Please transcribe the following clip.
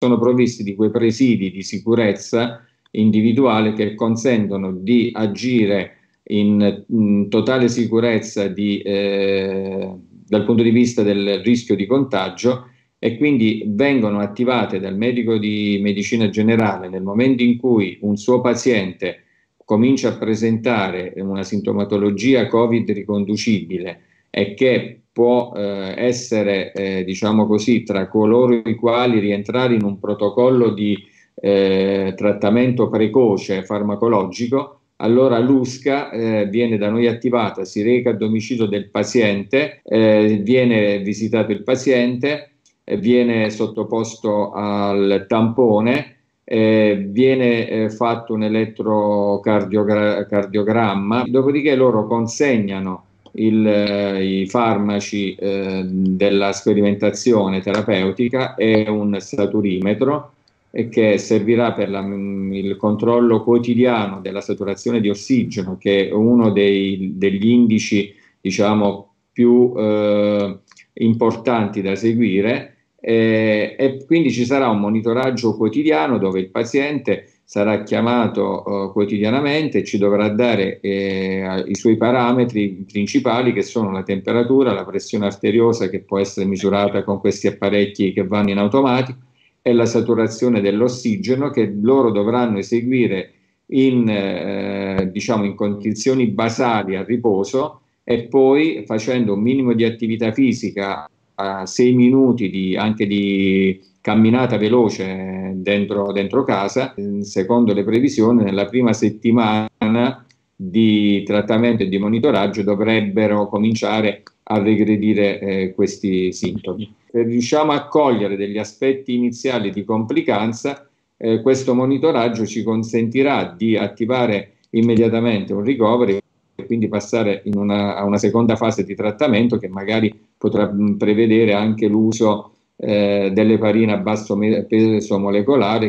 sono provvisti di quei presidi di sicurezza individuale che consentono di agire in, in mm, totale sicurezza di, eh, dal punto di vista del rischio di contagio e quindi vengono attivate dal medico di medicina generale nel momento in cui un suo paziente comincia a presentare una sintomatologia Covid riconducibile e che può eh, essere, eh, diciamo così, tra coloro i quali rientrare in un protocollo di eh, trattamento precoce farmacologico, allora l'USCA eh, viene da noi attivata, si reca a domicilio del paziente, eh, viene visitato il paziente, eh, viene sottoposto al tampone, eh, viene eh, fatto un elettrocardiogramma, dopodiché loro consegnano il, eh, i farmaci eh, della sperimentazione terapeutica e un saturimetro che servirà per la, il controllo quotidiano della saturazione di ossigeno, che è uno dei, degli indici diciamo, più eh, importanti da seguire. Eh, e quindi ci sarà un monitoraggio quotidiano dove il paziente sarà chiamato eh, quotidianamente e ci dovrà dare eh, i suoi parametri principali che sono la temperatura, la pressione arteriosa che può essere misurata con questi apparecchi che vanno in automatico e la saturazione dell'ossigeno che loro dovranno eseguire in, eh, diciamo in condizioni basali a riposo e poi facendo un minimo di attività fisica a sei minuti di, anche di camminata veloce dentro, dentro casa, mm, secondo le previsioni nella prima settimana di trattamento e di monitoraggio dovrebbero cominciare a regredire eh, questi sintomi. Se eh, riusciamo a cogliere degli aspetti iniziali di complicanza, eh, questo monitoraggio ci consentirà di attivare immediatamente un ricovero e quindi passare una, a una seconda fase di trattamento che magari potrà mm, prevedere anche l'uso eh, delle parine a basso peso molecolare